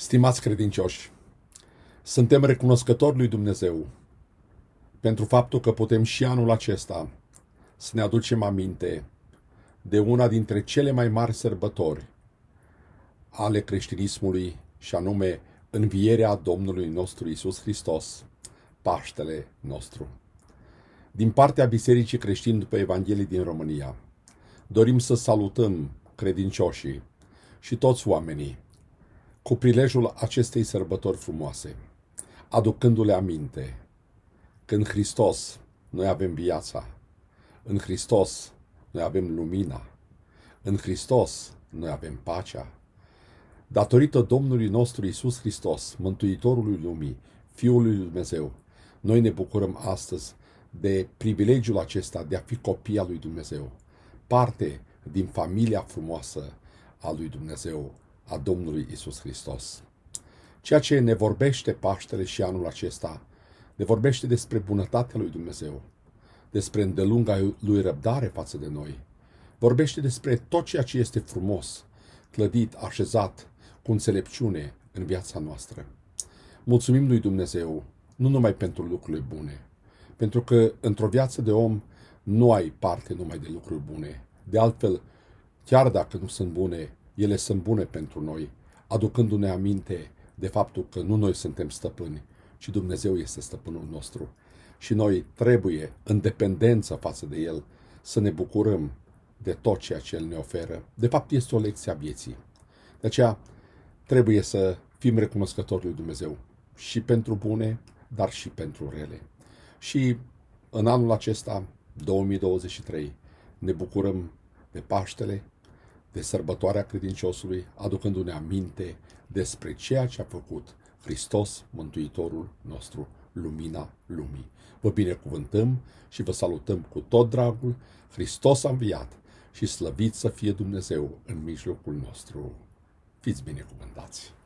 Stimați credincioși, suntem recunoscători lui Dumnezeu pentru faptul că putem și anul acesta să ne aducem aminte de una dintre cele mai mari sărbători ale creștinismului și anume învierea Domnului nostru Isus Hristos, Paștele nostru. Din partea Bisericii Creștini după Evanghelie din România, dorim să salutăm credincioșii și toți oamenii cu prilejul acestei sărbători frumoase, aducându-le aminte că în Hristos noi avem viața, în Hristos noi avem lumina, în Hristos noi avem pacea. Datorită Domnului nostru Isus Hristos, Mântuitorului Lumii, Fiul lui Dumnezeu, noi ne bucurăm astăzi de privilegiul acesta de a fi copii al lui Dumnezeu, parte din familia frumoasă a lui Dumnezeu, a Domnului Isus Hristos. Ceea ce ne vorbește Paștele și anul acesta, ne vorbește despre bunătatea lui Dumnezeu, despre îndelunga lui răbdare față de noi, vorbește despre tot ceea ce este frumos, clădit, așezat, cu înțelepciune în viața noastră. Mulțumim lui Dumnezeu, nu numai pentru lucrurile bune, pentru că într-o viață de om nu ai parte numai de lucruri bune. De altfel, chiar dacă nu sunt bune, ele sunt bune pentru noi, aducându-ne aminte de faptul că nu noi suntem stăpâni, ci Dumnezeu este stăpânul nostru. Și noi trebuie, în dependență față de El, să ne bucurăm de tot ceea ce El ne oferă. De fapt, este o lecție a vieții. De aceea, trebuie să fim recunoscători lui Dumnezeu și pentru bune, dar și pentru rele. Și în anul acesta, 2023, ne bucurăm de Paștele, de sărbătoarea credinciosului, aducându-ne aminte despre ceea ce a făcut Hristos, Mântuitorul nostru, lumina lumii. Vă binecuvântăm și vă salutăm cu tot dragul. Hristos a înviat și slăvit să fie Dumnezeu în mijlocul nostru. Fiți binecuvântați!